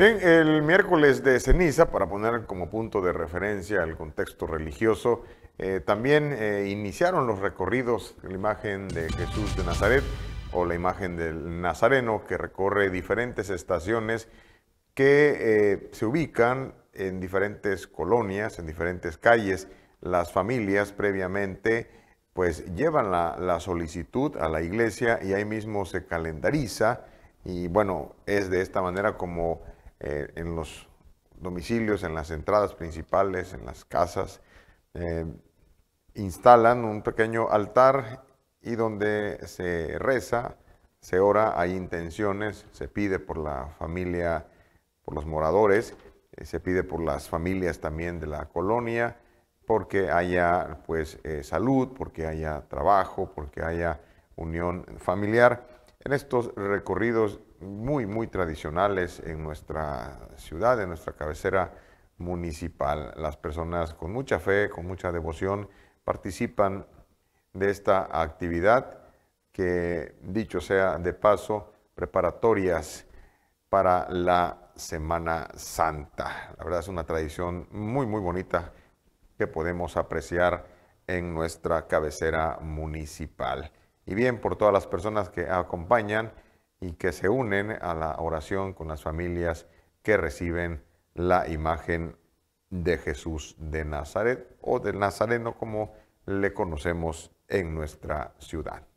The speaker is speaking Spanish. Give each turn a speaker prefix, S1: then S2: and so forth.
S1: Bien, el miércoles de ceniza, para poner como punto de referencia el contexto religioso, eh, también eh, iniciaron los recorridos, la imagen de Jesús de Nazaret o la imagen del Nazareno que recorre diferentes estaciones que eh, se ubican en diferentes colonias, en diferentes calles. Las familias previamente pues llevan la solicitud a la iglesia y ahí mismo se calendariza y bueno, es de esta manera como eh, en los domicilios, en las entradas principales, en las casas, eh, instalan un pequeño altar y donde se reza, se ora, hay intenciones, se pide por la familia, por los moradores, eh, se pide por las familias también de la colonia, porque haya pues salud, porque haya trabajo, porque haya unión familiar en estos recorridos muy, muy tradicionales en nuestra ciudad, en nuestra cabecera municipal. Las personas con mucha fe, con mucha devoción, participan de esta actividad que, dicho sea de paso, preparatorias para la Semana Santa. La verdad es una tradición muy, muy bonita que podemos apreciar en nuestra cabecera municipal y bien por todas las personas que acompañan y que se unen a la oración con las familias que reciben la imagen de Jesús de Nazaret o del Nazareno como le conocemos en nuestra ciudad.